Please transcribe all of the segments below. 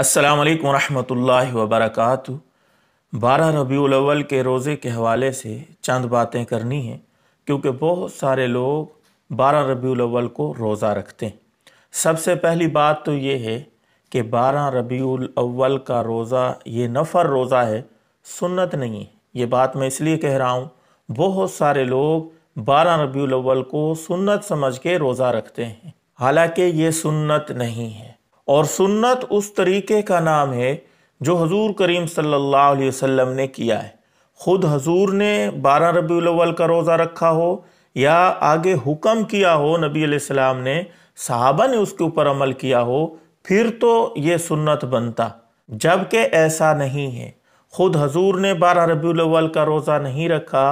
अस्सलाम वालेकुम रहमतुल्लाहि व बरकातहू बारह रबीउल अव्वल के रोज़े के हवाले से चंद बातें करनी हैं क्योंकि बहुत सारे लोग बारह रबीउल अव्वल को रोज़ा रखते हैं सबसे पहली बात तो ये है कि बारह रबीउल अव्वल का रोज़ा ये नफर रोज़ा है सुन्नत नहीं है ये बात मैं इसलिए कह रहा हूँ बहुत सारे लोग बारह रबीउल अव्वल को सुन्नत समझ के रोज़ा रखते हैं हालाँकि ये सुन्नत नहीं है और सुन्नत उस तरीके का नाम है जो हजूर करीम सल्लल्लाहु अलैहि वसल्लम ने किया है ख़ुद हजूर ने बारह अव्वल का रोज़ा रखा हो या आगे हुक्म किया हो नबी अलैहिस्सलाम ने साहबा ने उसके ऊपर अमल किया हो फिर तो ये सुन्नत बनता जबकि ऐसा नहीं है ख़ुद हजूर ने बारह अव्वल का रोज़ा नहीं रखा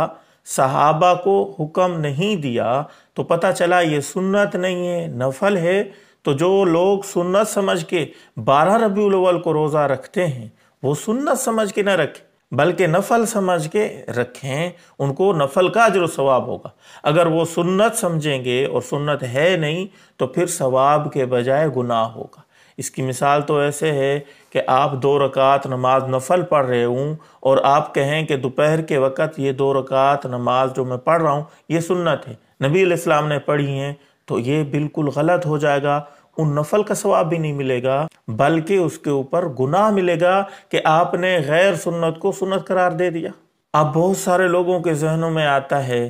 सहाबा को हुक्म नहीं दिया तो पता चला ये सुन्नत नहीं है नफल है तो जो लोग सुन्नत समझ के बारह रबी अलवल को रोज़ा रखते हैं वो सुन्नत समझ के ना रखें बल्कि नफल समझ के रखें उनको नफल का अजर सवाब होगा अगर वो सुन्नत समझेंगे और सुन्नत है नहीं तो फिर सवाब के बजाय गुनाह होगा इसकी मिसाल तो ऐसे है कि आप दो रकात नमाज नफल पढ़ रहे हूँ और आप कहें कि दोपहर के वक़्त ये दो रकात नमाज जो मैं पढ़ रहा हूँ ये सुन्नत है नबी इस्लाम ने पढ़ी हैं तो ये बिल्कुल गलत हो जाएगा उन नफल का सवाब भी नहीं मिलेगा बल्कि उसके ऊपर गुनाह मिलेगा कि आपने गैर सुन्नत को सुन्नत करार दे दिया अब बहुत सारे लोगों के जहनों में आता है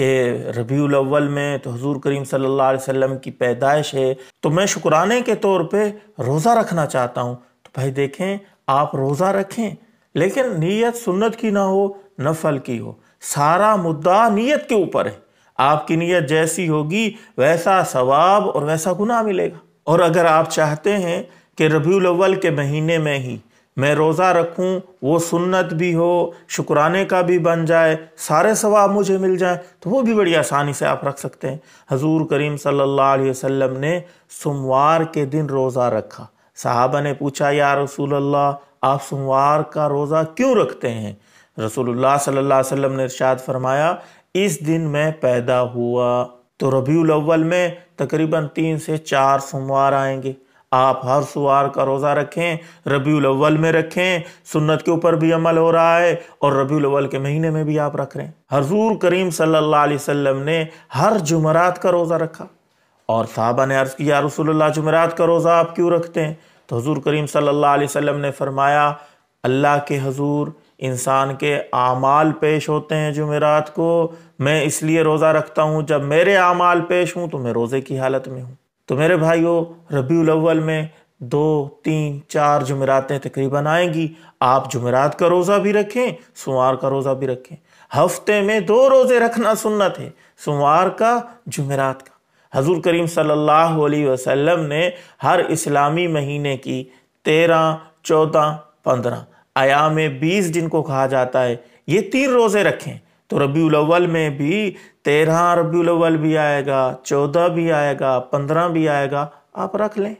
कि रबी अव्वल में तो हजूर करीम सल्लल्लाहु अलैहि वसल्लम की पैदाइश है तो मैं शुक्राने के तौर पे रोज़ा रखना चाहता हूँ तो भाई देखें आप रोज़ा रखें लेकिन नीयत सुन्नत की ना हो नफल की हो सारा मुद्दा नीयत के ऊपर है आपकी नीयत जैसी होगी वैसा सवाब और वैसा गुनाह मिलेगा और अगर आप चाहते हैं कि रबीउल अव्वल के महीने में ही मैं रोज़ा रखूं वो सुन्नत भी हो शुक्राने का भी बन जाए सारे सवाब मुझे मिल जाए तो वो भी बड़ी आसानी से आप रख सकते हैं हजूर करीम सल्लल्लाहु अलैहि वसल्लम ने सोमवार के दिन रोज़ा रखा साहबा ने पूछा या रसूल अल्लाह आप सोमवार का रोज़ा क्यों रखते हैं रसूलुल्लाह सल्लल्लाहु अलैहि वसल्लम ने इरशाद फरमाया इस दिन मैं पैदा हुआ तो रबी अव्वल में तकरीबन तीन से चार सोमवार आएंगे आप हर सोमवार का रोज़ा रखें रबी अव्वल में रखें सुन्नत के ऊपर भी अमल हो रहा है और रबी अव्वल के महीने में भी आप रख रहे हैं हजूर करीम सल्लल्लाहु अलैहि वसल्लम ने हर जुमरात का रोज़ा रखा और साहबा ने अर्ज़ किया रसोल्ला जुमरात का रोज़ा आप क्यों रखते हैं तो हजूर करीम सल्ला वसम ने फरमाया अल्लाह के हजूर इंसान के आमाल पेश होते हैं जुमेरात को मैं इसलिए रोज़ा रखता हूँ जब मेरे आमाल पेश हूँ तो मैं रोज़े की हालत में हूँ तो मेरे भाइयों रबी अव्वल में दो तीन चार जुमेरातें तकरीबन आएंगी आप जुमेरात का रोज़ा भी रखें सोमवार का रोज़ा भी रखें हफ्ते में दो रोज़े रखना सुन्नत है सोमवार का जुमेरात का हजूर करीम सल्लल्लाहु अलैहि वसल्लम ने हर इस्लामी महीने की तेरह चौदह पंद्रह आयाम बीस जिनको कहा जाता है ये तीन रोज़े रखें तो रबी अव्वल में भी तेरह रबी अव्वल भी आएगा चौदह भी आएगा पंद्रह भी आएगा आप रख लें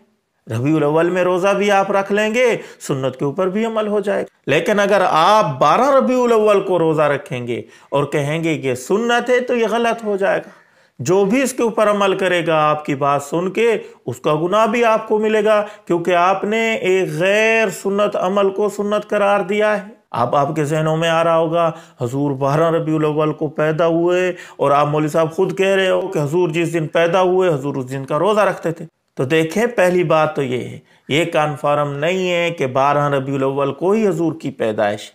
रबी अव्वल में रोज़ा भी आप रख लेंगे सुन्नत के ऊपर भी अमल हो जाएगा लेकिन अगर आप बारह रबी अव्वल को रोज़ा रखेंगे और कहेंगे ये सुन्नत है तो ये गलत हो जाएगा जो भी इसके ऊपर अमल करेगा आपकी बात सुन के उसका गुना भी आपको मिलेगा क्योंकि आपने एक गैर सुन्नत अमल को सुन्नत करार दिया है आप आपके जहनों में आ रहा होगा हजूर बारह रबी अव्वल को पैदा हुए और आप मौली साहब खुद कह रहे हो कि हजूर जिस दिन पैदा हुए हजूर उस दिन का रोज़ा रखते थे तो देखें पहली बात तो ये है ये कन्फर्म नहीं है कि बारह रबी अव्वल को ही हजूर की पैदाइश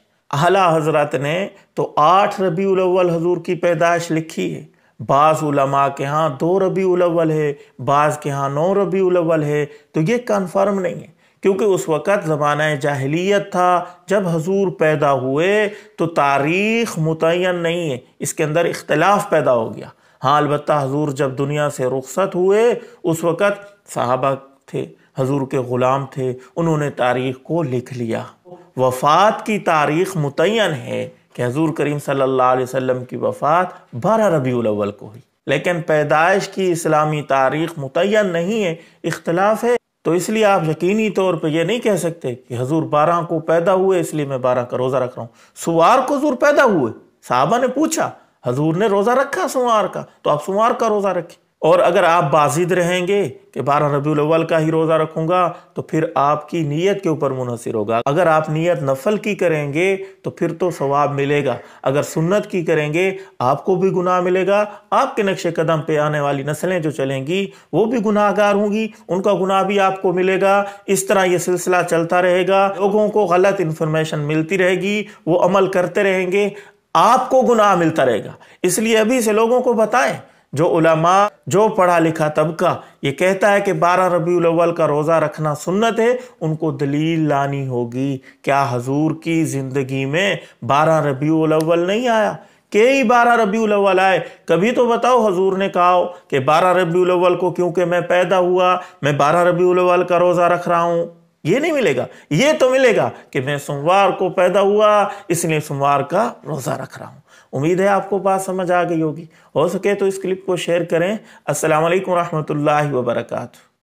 आला हजरत ने तो आठ रबी अव्वल हजूर की पैदाइश लिखी है बास उलमा के यहाँ दो रबी उलवल है बास के यहाँ नौ रबी उलवल है तो ये कन्फर्म नहीं है क्योंकि उस वक़्त ज़माना जाहलीत था जब हजूर पैदा हुए तो तारीख़ मुतन नहीं है इसके अंदर इख्तलाफ पैदा हो गया हाँ अलबत् हजूर जब दुनिया से रुख्सत हुए उस वक़्त साहबा थे हजूर के ग़ुलाम थे उन्होंने तारीख़ को लिख लिया वफ़ात की तारीख़ मुतन है कि हजूर करीम सल्लल्लाहु अलैहि वसल्लम की वफ़ात बारह रबी अव्वल को हुई लेकिन पैदाइश की इस्लामी तारीख मुतन नहीं है इख्तलाफ है तो इसलिए आप यकीनी तौर पर यह नहीं कह सकते कि हजूर बारह को पैदा हुए इसलिए मैं बारह का रोज़ा रख रहा हूँ सुवार को हजूर पैदा हुए साहबा ने पूछा हजूर ने रोज़ा रखा सुवार का तो आप सुवार का रोज़ा रखें और अगर आप बाजिद रहेंगे कि बारह रबी अव्वल का ही रोज़ा रखूँगा तो फिर आपकी नीयत के ऊपर मुनसर होगा अगर आप नीयत नफल की करेंगे तो फिर तो सवाब मिलेगा अगर सुन्नत की करेंगे आपको भी गुनाह मिलेगा आपके नक्श कदम पर आने वाली नस्लें जो चलेंगी वो भी गुनाहगार होंगी उनका गुनाह भी आपको मिलेगा इस तरह ये सिलसिला चलता रहेगा लोगों को गलत इन्फॉर्मेशन मिलती रहेगी वो अमल करते रहेंगे आपको गुनाह मिलता रहेगा इसलिए अभी से लोगों को बताएं जो उलमा जो पढ़ा लिखा तबका ये कहता है कि बारह रबी अव्वल का रोज़ा रखना सुन्नत है उनको दलील लानी होगी क्या हजूर की ज़िंदगी में बारह रबी अव्वल नहीं आया कई बारह रबी अव्वल आए कभी तो बताओ हजूर ने कहा कि बारह रबी अव्वल को क्योंकि मैं पैदा हुआ मैं बारह रबी अव्वल का रोज़ा रख रहा हूँ ये नहीं मिलेगा ये तो मिलेगा कि मैं सोमवार को पैदा हुआ इसलिए सोमवार का रोज़ा रख रहा हूँ उम्मीद है आपको बात समझ आ गई होगी हो सके तो इस क्लिप को शेयर करें असलकम वरहमल वर्का